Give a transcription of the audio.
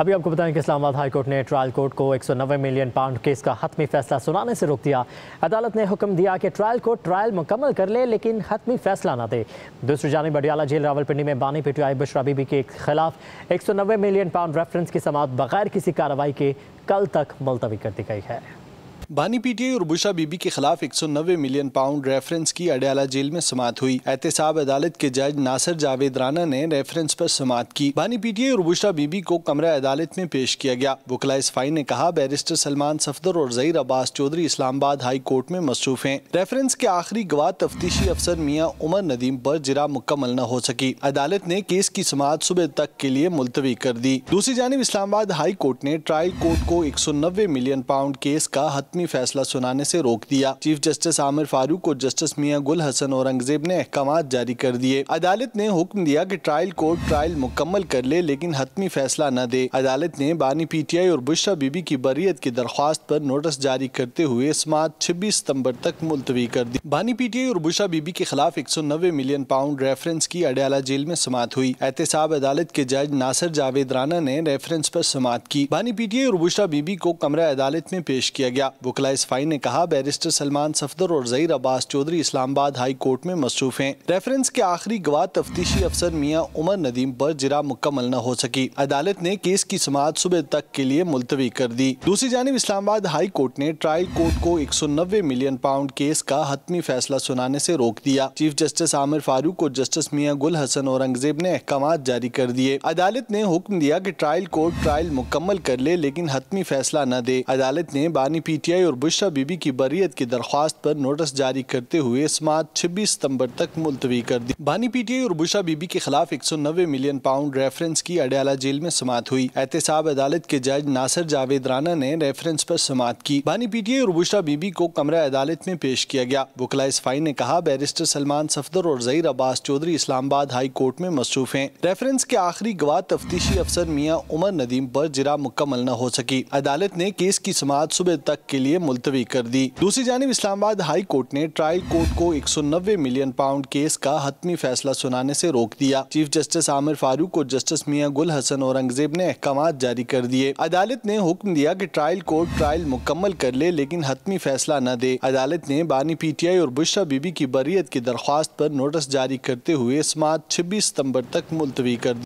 अभी आपको बताएं कि इस्लामाबाद हाईकोर्ट ने ट्रायल कोर्ट को 190 मिलियन पाउंड केस का हतमी फैसला सुनाने से रोक दिया अदालत ने हुक्म दिया कि ट्रायल कोर्ट ट्रायल मुकम्मल कर ले लेकिन हतमी फैसला ना दे दूसरी जानब बडियाला जेल रावलपिंडी में बानी पीटीआई बश्रा बीबी के खिलाफ 190 मिलियन पाउंड रेफरेंस की समाप्त बगैर किसी कार्रवाई के कल तक मुलतवी कर दी गई है बानी पीटीआई और बुशा बीबी के खिलाफ 190 मिलियन पाउंड रेफरेंस की अडयाला जेल में समात हुई एहतसाब अदालत के जज नासिर जावेद राना ने रेफरेंस पर समात की बानी पीटीआई और बुशा बीबी को कमरा अदालत में पेश किया गया वकला इसफाई ने कहा बैरिस्टर सलमान सफदर और जहीर अब्बास चौधरी इस्लामाबाद हाई कोर्ट में मसरूफ है रेफरेंस के आखिरी गवाह तफ्तीशी अफसर मियाँ उमर नदीम आरोप जरा मुकम्मल न हो सकी अदालत ने केस की समात सुबह तक के लिए मुलतवी कर दी दूसरी जानब इस्लामाबाद हाई कोर्ट ने ट्रायल कोर्ट को एक मिलियन पाउंड केस का हत हतमी फैसला सुनाने से रोक दिया चीफ जस्टिस आमिर फारूक और जस्टिस मियाँ गुल हसन औरंगजेब ने अहकाम जारी कर दिए अदालत ने हुक्म दिया की ट्रायल कोर्ट ट्रायल मुकम्मल कर ले लेकिन हतमी फैसला न दे अदालत ने बानी पी टी आई और बुशरा बीबी की बरीत की दरख्वास्त आरोप नोटिस जारी करते हुए समात छब्बीस सितम्बर तक मुलतवी कर दी बानी पी टी आई और बुशरा बीबी के खिलाफ एक सौ नब्बे मिलियन पाउंड रेफरेंस की अडयाला जेल में समात हुई एहतसाब अदालत के जज नासर जावेद राना ने रेफरेंस आरोप समात की बानी आई और बुशरा बीबी को कमरा अदालत में पेश किया गया वकलाइस फाइन ने कहा बैरिस्टर सलमान सफदर और जहीर अब्बास चौधरी इस्लामाबाद हाई कोर्ट में मसरूफ हैं रेफरेंस के आखिरी गवाह तफ्तीशी अफसर मियाँ उमर नदीम पर जरा मुकम्मल न हो सकी अदालत ने केस की समात सुबह तक के लिए मुलतवी कर दी दूसरी जानब इस्लामाबाद हाई कोर्ट ने ट्रायल कोर्ट को एक सौ नब्बे मिलियन पाउंड केस का हतमी फैसला सुनाने ऐसी रोक दिया चीफ जस्टिस आमिर फारूक और जस्टिस मियाँ गुल हसन औरंगजेब ने अहकाम जारी कर दिए अदालत ने हुक्म दिया की ट्रायल कोर्ट ट्रायल मुकम्मल कर ले लेकिन हतमी फैसला न दे अदालत ने बानी पीटी सीबीआई और बुशा बीबी की बरियत की दरख्वास्त पर नोटिस जारी करते हुए समात छब्बीस सितम्बर तक मुलतवी कर दी भानी पीटीआई और बुशा बीबी के खिलाफ एक सौ नब्बे मिलियन पाउंड रेफरेंस की अडयाला जेल में समात हुई एहतसाब अदालत के जज नासिर जावेद राना ने रेफरेंस पर समात की भानी पीटीआई और बुशा बीबी को कमरा अदालत में पेश किया गया वकला इसफाई ने कहा बैरिस्टर सलमान सफदर और जईर अब्बास चौधरी इस्लामाबाद हाई कोर्ट में मसरूफ है रेफरेंस के आखिरी गवाह तफ्तीशी अफसर मियाँ उमर नदीम आरोप जिरा मुकम्मल न हो सकी अदालत ने केस की समात सुबह तक के लिए मुलतवी कर दी दूसरी जानब इस्लामाबाद हाई कोर्ट ने ट्रायल कोर्ट को 190 मिलियन पाउंड केस का हतमी फैसला सुनाने से रोक दिया चीफ जस्टिस आमिर फारूक और जस्टिस मियाँ गुल हसन औरंगजेब ने अहकाम जारी कर दिए अदालत ने हुक्म दिया की ट्रायल कोर्ट ट्रायल मुकम्मल कर ले लेकिन हतमी फैसला न दे अदालत ने बानी पी और बुशरा बीबी की बरीत की दरख्वास्त आरोप नोटिस जारी करते हुए स्मार्ट छब्बीस सितम्बर तक मुलतवी कर